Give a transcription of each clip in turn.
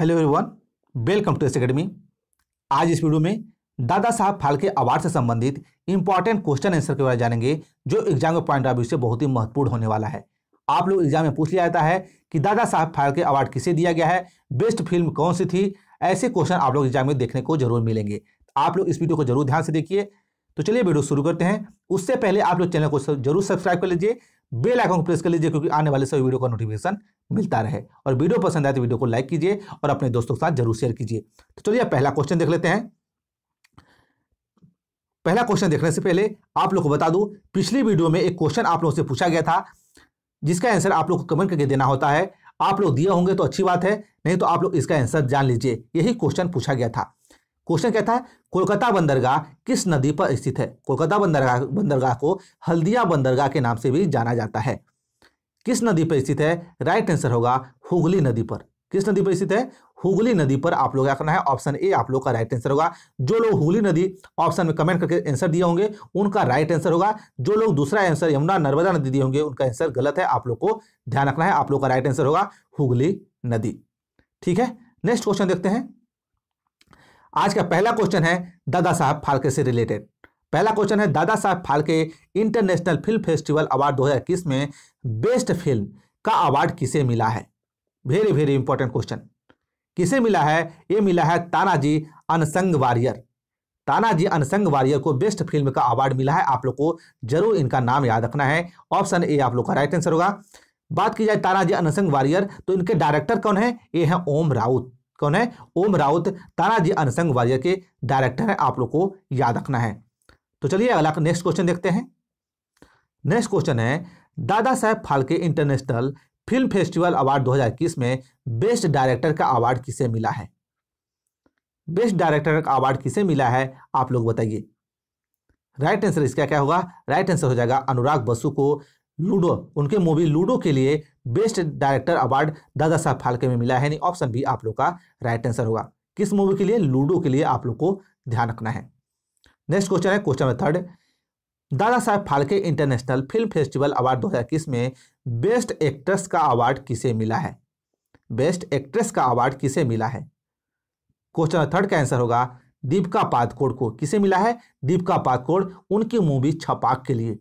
hello everyone welcome to S academy आज इस video में दादा साहब फाल्के अवार्ड से संबंधित इंपॉर्टेंट क्वेश्चन आंसर के बारे में जानेंगे जो एग्जाम के पॉइंट ऑफ व्यू से बहुत ही महत्वपूर्ण होने वाला है आप लोग एग्जाम में पूछ लिया जाता है कि दादा साहब फाल्के अवार्ड किसे दिया गया है बेस्ट फिल्म कौन सी थी ऐसे क्वेश्चन आप लोग एग्जाम में देखने को जरूर मिलेंगे आप लोग इस वीडियो को जरूर ध्यान से देखिए तो चलिए वीडियो शुरू करते हैं उससे पहले आप लोग चैनल को जरूर सब्सक्राइब कर लीजिए बेल आइकन को प्रेस कर लीजिए क्योंकि आने वाले सभी वीडियो का नोटिफिकेशन मिलता रहे और वीडियो पसंद आए तो वीडियो को लाइक कीजिए और अपने दोस्तों के साथ जरूर शेयर कीजिए तो चलिए पहला क्वेश्चन देख लेते हैं पहला क्वेश्चन देखने से पहले आप लोग को बता दूं पिछली वीडियो में एक क्वेश्चन आप लोगों से पूछा गया था जिसका आंसर आप लोग को कमेंट करके देना होता है आप लोग दिए होंगे तो अच्छी बात है नहीं तो आप लोग इसका आंसर जान लीजिए यही क्वेश्चन पूछा गया था क्वेश्चन कहता है कोलकाता बंदरगाह किस नदी पर स्थित है कोलकाता बंदरगाह बंदरगाह को हल्दिया बंदरगाह के नाम से भी जाना जाता है किस नदी पर स्थित है राइट आंसर होगा हुगली नदी पर किस नदी पर स्थित है हुगली नदी पर आप लोग क्या करना है ऑप्शन ए आप लोग का राइट आंसर होगा जो लोग हुगली नदी ऑप्शन में कमेंट करके आंसर दिए होंगे उनका राइट आंसर होगा जो लोग दूसरा आंसर यमुना नर्मदा नदी दिए होंगे उनका आंसर गलत है आप लोग को ध्यान रखना है आप लोग का राइट आंसर होगा हुगली नदी ठीक है नेक्स्ट क्वेश्चन देखते हैं आज का पहला क्वेश्चन है दादा साहब फाल्के से रिलेटेड पहला क्वेश्चन है दादा साहब Phalke international film festival award 2021 में बेस्ट फिल्म का अवार्ड किसे मिला है वेरी वेरी इंपॉर्टेंट क्वेश्चन किसे मिला है ये मिला है Tanhaji unsung warrior Tanhaji unsung warrior को बेस्ट फिल्म का अवार्ड मिला है आप लोग को जरूर इनका नाम याद रखना है ऑप्शन ए आप लोग का राइट आंसर होगा बात की जाए तानाजी अनसंग वारियर तो इनके डायरेक्टर कौन है ये है ओम राउत कौन है ओम राउत तानाजी अनसंग वारियर के डायरेक्टर हैं आप लोग को याद रखना है तो चलिए अगला नेक्स्ट क्वेश्चन देखते हैं नेक्स्ट क्वेश्चन है दादा साहेब Phalke international film festival award 2021 में बेस्ट डायरेक्टर का अवार्ड किसे मिला है बेस्ट डायरेक्टर का अवार्ड किसे मिला है आप लोग बताइए राइट आंसर इसका क्या होगा राइट आंसर हो जाएगा अनुराग बसु को लूडो उनके मूवी लूडो के लिए बेस्ट डायरेक्टर अवार्ड दादा साहब फालके में मिला है यानी ऑप्शन भी आप लोग का राइट आंसर होगा किस मूवी के लिए लूडो के लिए आप लोग को ध्यान रखना है नेक्स्ट क्वेश्चन है question number third Dada Saheb Phalke international film festival award दो में बेस्ट एक्ट्रेस का अवार्ड किसे मिला है बेस्ट एक्ट्रेस का अवार्ड किसे मिला है क्वेश्चन थर्ड का आंसर होगा दीपिका पादकोड को किसे मिला है दीपिका पादकोड उनकी मूवी छपाक के लिए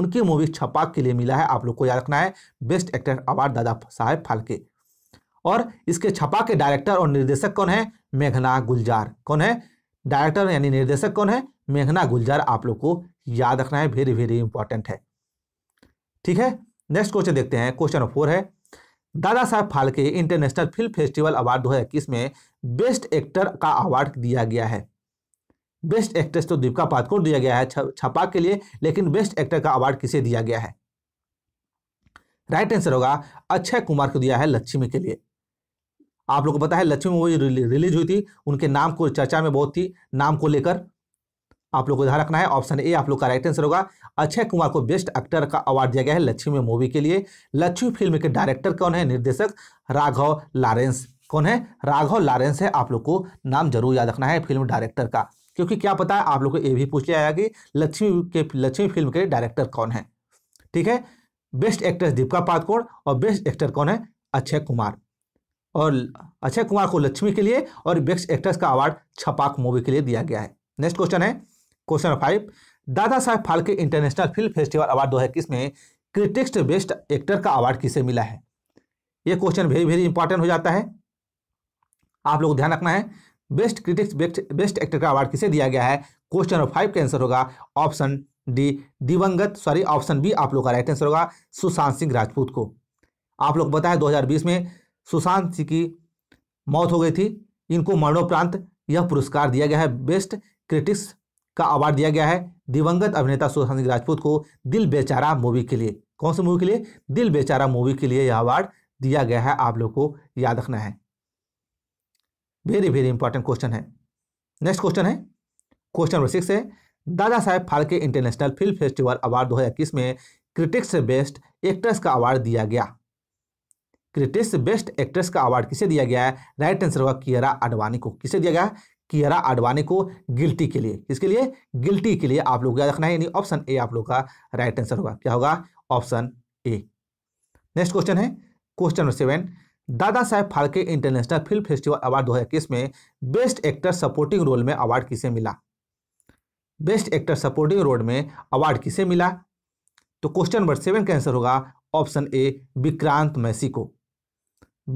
उनकी मूवी छपाक के लिए मिला है आप लोग को याद रखना है बेस्ट एक्टर अवार्ड दादा साहेब फालके और इसके छपा के डायरेक्टर और निर्देशक कौन है मेघना गुलजार कौन है डायरेक्टर यानी निर्देशक कौन है मेघना गुलजार आप लोग को याद रखना है वेरी वेरी इंपॉर्टेंट है ठीक है नेक्स्ट क्वेश्चन देखते हैं क्वेश्चन फोर है दादा Saheb Phalke international film festival award 2021 में बेस्ट एक्टर का अवार्ड दिया गया है बेस्ट एक्ट्रेस तो दीपिका पादुकोण दिया गया है छपा के लिए लेकिन बेस्ट एक्टर का अवार्ड किसे दिया गया है राइट आंसर होगा अक्षय कुमार को दिया है लक्ष्मी के लिए आप लोगों को पता है लक्ष्मी मूवी रिलीज हुई थी उनके नाम को चर्चा में बहुत थी नाम को लेकर आप लोग को ध्यान रखना है ऑप्शन ए आप लोग का राइट आंसर होगा अक्षय कुमार को बेस्ट एक्टर का अवार्ड दिया गया है लक्ष्मी मूवी के लिए लक्ष्मी फिल्म के डायरेक्टर कौन है निर्देशक राघव लारेंस कौन है राघव लारेंस है आप लोग को नाम जरूर याद रखना है फिल्म डायरेक्टर का क्योंकि क्या पता है आप लोग को ये भी पूछ लिया जाएगा कि लक्ष्मी के लक्ष्मी फिल्म के डायरेक्टर कौन है ठीक है बेस्ट एक्ट्रेस दीपिका पादकोण और बेस्ट एक्टर कौन है अक्षय कुमार और अक्षय कुमार को लक्ष्मी के लिए और बेस्ट एक्ट्रेस का अवार्ड छपाक मूवी के लिए दिया गया है नेक्स्ट क्वेश्चन है क्वेश्चन फाइव दादा साहब Phalke international film festival award दो में क्रिटिक्स बेस्ट एक्टर का अवार्ड किसे मिला है ये क्वेश्चन वेरी वेरी इंपॉर्टेंट हो जाता है आप लोग ध्यान रखना है best critics best best actor का अवार्ड किसे दिया गया है क्वेश्चन नंबर फाइव का आंसर होगा ऑप्शन डी दिवंगत सॉरी ऑप्शन बी आप लोग का राइट आंसर होगा सुशांत सिंह राजपूत को आप लोग हजार 2020 में सुशांत सिंह की मौत हो गई थी इनको मरणोपरांत यह पुरस्कार दिया गया है बेस्ट क्रिटिक्स का अवार्ड दिया गया है दिवंगत अभिनेता सुशांत सिंह राजपूत को दिल बेचारा मूवी के लिए कौन से मूवी के लिए दिल बेचारा मूवी के लिए यह अवार्ड दिया गया है आप लोग को याद रखना है वेरी वेरी इंपॉर्टेंट क्वेश्चन है नेक्स्ट क्वेश्चन है क्वेश्चन नंबर सिक्स है दादा साहेब Phalke international film festival award 2021 में क्रिटिक्स बेस्ट एक्ट्रेस का अवार्ड दिया गया क्रिटिक्स बेस्ट एक्ट्रेस का अवार्ड किसे दिया गया है राइट आंसर होगा कियरा आडवाणी को किसे दिया गया कियरा आडवाणी को गिल्टी के लिए किसके लिए गिल्टी के लिए आप लोग याद रखना है यानी ऑप्शन ए आप लोग का राइट आंसर होगा क्या होगा ऑप्शन ए नेक्स्ट क्वेश्चन है क्वेश्चन नंबर सेवन दादा साहेब Phalke international film festival award 2021 में बेस्ट एक्टर सपोर्टिंग रोल में अवार्ड किसे मिला बेस्ट एक्टर सपोर्टिंग रोल में अवार्ड किसे मिला तो क्वेश्चन नंबर सेवन का आंसर होगा ऑप्शन ए विक्रांत मैसी को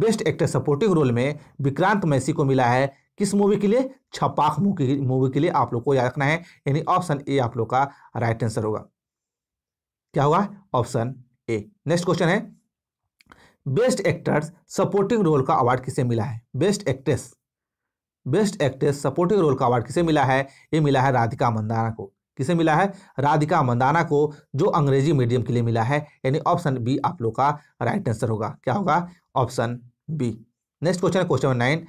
बेस्ट एक्टर सपोर्टिंग रोल में विक्रांत मैसी को मिला है किस मूवी के लिए छपाक मूवी के लिए आप लोग को याद रखना है यानी ऑप्शन ए आप लोग का राइट आंसर होगा क्या होगा ऑप्शन ए नेक्स्ट क्वेश्चन है बेस्ट एक्टर्स सपोर्टिंग रोल का अवार्ड किसे मिला है best actress best actress supporting role का अवार्ड किसे मिला है ये मिला है राधिका मंदाना को किसे मिला है राधिका मंदाना को जो अंग्रेजी मीडियम के लिए मिला है यानी ऑप्शन बी आप लोग का राइट आंसर होगा क्या होगा ऑप्शन बी नेक्स्ट क्वेश्चन है क्वेश्चन नाइन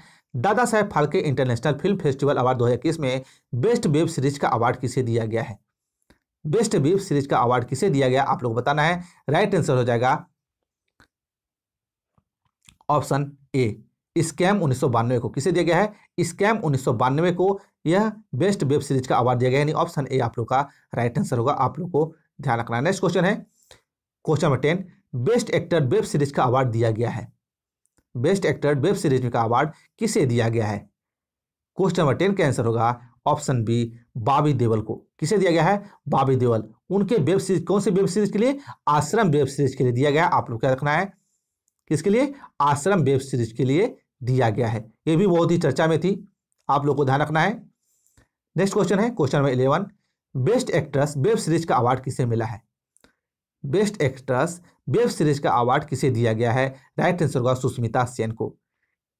दादा साहेब Phalke international film festival award 2021 में बेस्ट वेब सीरीज का अवार्ड किसे दिया गया है बेस्ट वेब सीरीज का अवार्ड किसे दिया गया आप लोग बताना है राइट आंसर हो जाएगा ऑप्शन ए स्कैम उन्नीस को किसे दिया गया है स्कैम उन्नीस को यह बेस्ट वेब सीरीज का अवार्ड दिया गया यानी ऑप्शन ए आप लोग का राइट आंसर होगा आप लोग को ध्यान रखना नेक्स्ट क्वेश्चन है question number ten best actor web series का अवार्ड दिया गया है बेस्ट एक्टर वेब सीरीज का अवार्ड किसे दिया गया है क्वेश्चन नंबर टेन का आंसर होगा ऑप्शन बी बाबी देवल को किसे दिया गया है बाबी देवल उनके वेब सीरीज कौन से वेब सीरीज के लिए आश्रम वेब सीरीज के लिए दिया गया आप लोग क्या रखना है किसके लिए आश्रम वेब सीरीज के लिए दिया गया है ये भी बहुत ही चर्चा में थी आप लोग को ध्यान रखना है नेक्स्ट क्वेश्चन है question number eleven best actress web series का अवार्ड किसे मिला है बेस्ट एक्ट्रेस वेब सीरीज का अवार्ड किसे दिया गया है राइट आंसर होगा सुष्मिता सेन को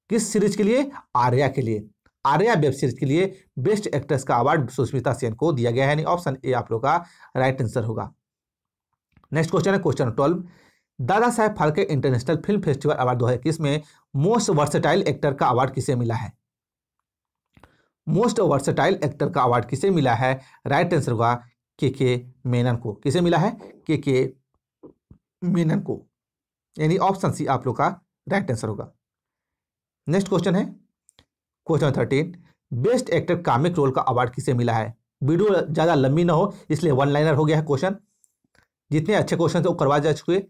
किस सीरीज के लिए आर्या के लिए आर्या वेब सीरीज के लिए बेस्ट एक्ट्रेस का अवार्ड सुष्मिता सेन को दिया गया है यानी ऑप्शन ए आप लोग का राइट आंसर होगा नेक्स्ट क्वेश्चन है क्वेश्चन ट्वेल्व दादा साहेब Phalke international film festival award 2021 में मोस्ट वर्सेटाइल एक्टर का अवार्ड किसे मिला है मोस्ट वर्सेटाइल एक्टर का अवार्ड किसे मिला है राइट आंसर होगा के के मेनन को किसे मिला है के के मेनन को यानी ऑप्शन सी आप लोग का राइट आंसर होगा नेक्स्ट क्वेश्चन है question thirteen best actor comic role का अवार्ड किसे मिला है वीडियो ज़्यादा लंबी ना हो इसलिए वन लाइनर हो गया है क्वेश्चन जितने अच्छे क्वेश्चन थे वो करवा जा चुके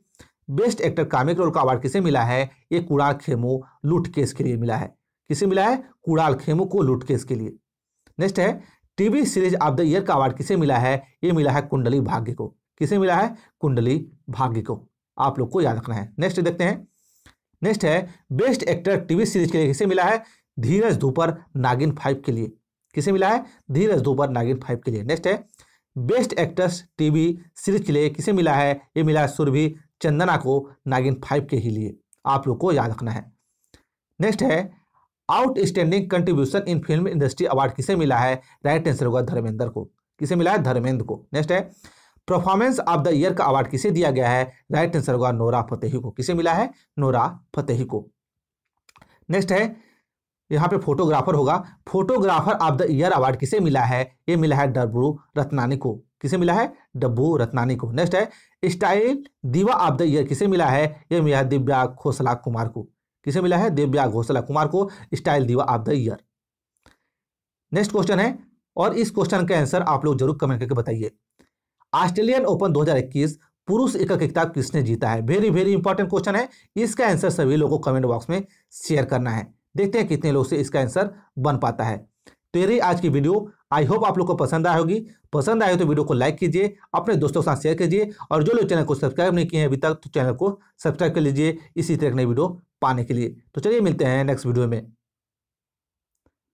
बेस्ट एक्टर कामिक रोल का अवार्ड किसे मिला है ये कुड़ाल खेमू लूट केस के लिए मिला है किसे मिला है कुड़ाल खेमू को लूट केस के लिए नेक्स्ट है TV series of the year का अवार्ड किसे मिला है ये मिला है कुंडली भाग्य को किसे मिला है कुंडली भाग्य को आप लोग को याद रखना है नेक्स्ट देखते हैं नेक्स्ट है बेस्ट एक्टर टीवी सीरीज के लिए किसे मिला है धीरज धूपर नागिन फाइव के लिए किसे मिला है धीरज धूपर नागिन फाइव के लिए नेक्स्ट है बेस्ट एक्टर्स टीवी सीरीज के लिए किसे मिला है ये मिला है सुरभि चंदना को नागिन फाइव के ही लिए आप लोग को याद रखना है नेक्स्ट है outstanding contribution in film industry award किसे मिला है राइट आंसर होगा धर्मेंद्र को किसे मिला है धर्मेंद्र को नेक्स्ट है परफॉर्मेंस ऑफ द ईयर का अवार्ड किसे दिया गया है राइट आंसर होगा नोरा फतेही को किसे मिला है नोरा फतेही को नेक्स्ट है यहाँ पे फोटोग्राफर होगा photographer of the year award किसे मिला है ये मिला है डरबरू रत्नानी को किसे मिला है डब्बू रत्नानी को नेक्स्ट है style diva of the year किसे मिला है यह मिला है दिव्या घोसला कुमार को किसे मिला है दिव्या घोसला कुमार को style diva of the year next question है और इस क्वेश्चन का आंसर आप लोग जरूर कमेंट करके बताइए ऑस्ट्रेलियन ओपन 2021 पुरुष एकक किताब किसने जीता है वेरी वेरी इंपॉर्टेंट क्वेश्चन है इसका आंसर सभी लोगों को कमेंट बॉक्स में शेयर करना है देखते हैं कितने लोग से इसका आंसर बन पाता है तेरी आज की वीडियो आई होप आप लोग को पसंद आई होगी पसंद आए हो तो वीडियो को लाइक कीजिए अपने दोस्तों के साथ शेयर कीजिए और जो लोग चैनल को सब्सक्राइब नहीं किए हैं अभी तक तो चैनल को सब्सक्राइब कर लीजिए इसी तरह की नई वीडियो पाने के लिए तो चलिए मिलते हैं नेक्स्ट वीडियो में